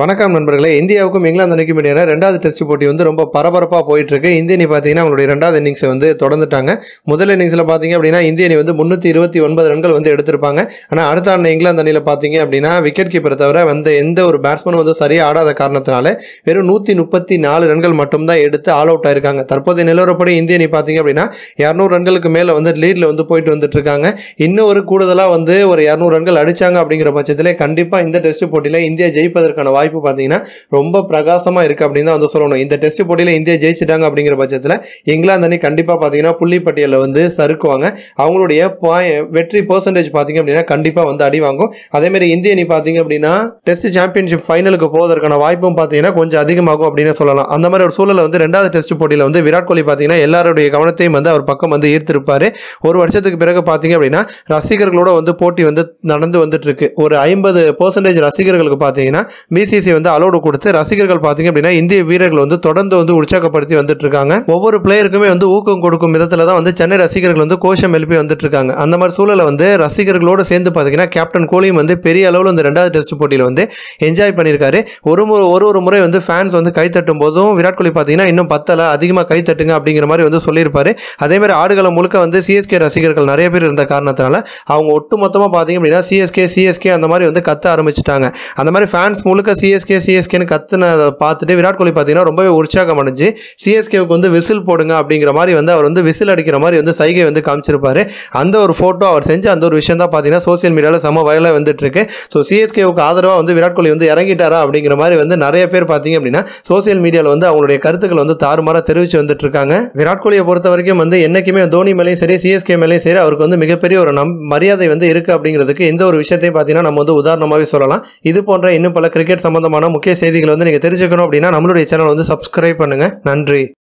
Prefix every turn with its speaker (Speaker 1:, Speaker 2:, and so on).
Speaker 1: வணக்கம் நண்பர்களே இந்தியாவுக்கும் இங்கிலாந்து அணிக்கும் இடையான ரெண்டாவது டெஸ்ட் போட்டி வந்து ரொம்ப பரபரப்பாக போயிட்டு இருக்கு இந்திய அணி பார்த்தீங்கன்னா அவங்களுடைய ரெண்டாவது இன்னிங்ஸை வந்து தொடர்ந்துட்டாங்க முதல் இன்னிங்ஸில் பார்த்தீங்க அப்படின்னா இந்திய அணி வந்து முந்நூற்றி இருபத்தி ஒன்பது ரன்கள் வந்து எடுத்திருப்பாங்க ஆனால் அடுத்த ஆண்டு இங்கிலாந்து அணியில் பார்த்தீங்க அப்படின்னா விக்கெட் கீப்பரை தவிர வந்து எந்த ஒரு பேட்ஸ்மேனும் வந்து சரியாக ஆடாத காரணத்தினால வெறும் நூற்றி முப்பத்தி நாலு ரன்கள் மட்டும்தான் எடுத்து ஆல் அவுட் ஆயிருக்காங்க தற்போதைய நிலவரப்படி இந்திய அணி பார்த்தீங்க அப்படின்னா இரநூறு ரன்களுக்கு மேலே வந்து லீடில் வந்து போயிட்டு வந்துட்டு இருக்காங்க இன்னும் ஒரு கூடுதலாக வந்து ஒரு இரநூறு ரன்கள் அடித்தாங்க அப்படிங்கிற பட்சத்தில் கண்டிப்பாக இந்த டெஸ்ட் போட்டியில் இந்தியா ஜெயிப்பதற்கான வாய்ப்பு வாய்ப்பு பார்த்தீங்கன்னா ரொம்ப பிரகாசமாக இருக்குது அப்படின்னு தான் வந்து சொல்லணும் இந்த டெஸ்ட் போட்டியில் இந்தியா ஜெயிச்சிட்டாங்க அப்படிங்கிற பட்சத்தில் இங்கிலாந்து அணி கண்டிப்பாக பார்த்தீங்கன்னா புள்ளிப்பட்டியலில் வந்து சறுக்குவாங்க அவங்களுடைய வெற்றி பர்சன்டேஜ் பார்த்தீங்க அப்படின்னா கண்டிப்பாக வந்து அடி வாங்கும் அதேமாரி இந்திய அணி பார்த்தீங்க அப்படின்னா டெஸ்ட் சாம்பியன்ஷிப் ஃபைனலுக்கு போவதற்கான வாய்ப்பும் பார்த்தீங்கன்னா கொஞ்சம் அதிகமாகும் அப்படின்னு சொல்லலாம் அந்த மாதிரி ஒரு சூழலில் வந்து ரெண்டாவது டெஸ்ட் போட்டியில் வந்து விராட் கோலி பார்த்தீங்கன்னா எல்லாருடைய கவனத்தையும் வந்து அவர் பக்கம் வந்து ஈர்த்திருப்பார் ஒரு வருஷத்துக்கு பிறகு பார்த்தீங்க அப்படின்னா ரசிகர்களோட வந்து போட்டி வந்து நடந்து வந்துட்டு இருக்கு ஒரு ஐம்பது பர்சன்டேஜ் ரசிகர்களுக்கு பார்த்தீங்கன்னா பிசி ஐசிசி வந்து அலோடு கொடுத்து ரசிகர்கள் பார்த்தீங்க அப்படின்னா இந்திய வீரர்கள் வந்து தொடர்ந்து வந்து உற்சாகப்படுத்தி வந்துட்டு இருக்காங்க ஒவ்வொரு பிளேயருக்குமே வந்து ஊக்கம் கொடுக்கும் விதத்தில் தான் வந்து சென்னை ரசிகர்கள் வந்து கோஷம் எழுப்பி வந்துட்டு இருக்காங்க அந்த மாதிரி சூழலை வந்து ரசிகர்களோடு சேர்ந்து பார்த்தீங்கன்னா கேப்டன் கோலியும் வந்து பெரிய அளவில் இந்த ரெண்டாவது டெஸ்ட் போட்டியில் வந்து என்ஜாய் பண்ணியிருக்காரு ஒரு முறை ஒரு ஒரு முறை வந்து ஃபேன்ஸ் வந்து கை தட்டும் போதும் விராட் கோலி பார்த்தீங்கன்னா இன்னும் பத்தலை அதிகமாக கை தட்டுங்க அப்படிங்கிற மாதிரி வந்து சொல்லியிருப்பாரு அதேமாதிரி ஆடுகளை முழுக்க வந்து சிஎஸ்கே ரசிகர்கள் நிறைய பேர் இருந்த காரணத்தினால அவங்க ஒட்டு மொத்தமாக பார்த்தீங்க அப்படின்னா சிஎஸ்கே சிஎஸ்கே அந்த மாதிரி வந்து கத்த ஆரம்பிச்சிட்டாங்க அந்த மாதிரி ஃபேன்ஸ் முழுக்க சிஎஸ்கே சிஎஸ்கேன்னு கத்துனதை பார்த்துட்டு விராட் கோலி பார்த்தீங்கன்னா ரொம்பவே உற்சாகம் அடைஞ்சு சிஎஸ்கேவுக்கு வந்து விசில் போடுங்க அப்படிங்கிற மாதிரி வந்து அவர் வந்து விசில் அடிக்கிற மாதிரி வந்து சைகை வந்து காமிச்சிருப்பார் அந்த ஒரு ஃபோட்டோ அவர் செஞ்சு அந்த ஒரு விஷயம் தான் பார்த்தீங்கன்னா சோசியல் மீடியாவில் செம வயலாக வந்துட்டுருக்கு ஸோ சிஎஸ்கேவுக்கு ஆதரவாக வந்து விராட் கோலி வந்து இறங்கிட்டாரா அப்படிங்கிற மாதிரி வந்து நிறைய பேர் பார்த்தீங்க அப்படின்னா சோசியல் மீடியாவில் வந்து அவங்களுடைய கருத்துக்கள் வந்து தாறுமாறாக தெரிவித்து வந்துட்டு இருக்காங்க விராட் கோலியை பொறுத்த வரைக்கும் வந்து என்றைக்குமே தோனி மேலேயும் சரி சிஎஸ்கே மேலேயும் சரி அவருக்கு வந்து மிகப்பெரிய ஒரு நம் மரியாதை வந்து இருக்குது அப்படிங்கிறதுக்கு எந்த ஒரு விஷயத்தையும் பார்த்தீங்கன்னா நம்ம வந்து உதாரணமாகவே சொல்லலாம் இது போன்ற இன்னும் பல கிரிக்கெட் சம்பந்தமான முக்கிய செய்திகளை வந்து நீங்கள் தெரிஞ்சுக்கணும் அப்படின்னா நம்மளுடைய சேனல் வந்து சப்ஸ்கிரைப் பண்ணுங்கள் நன்றி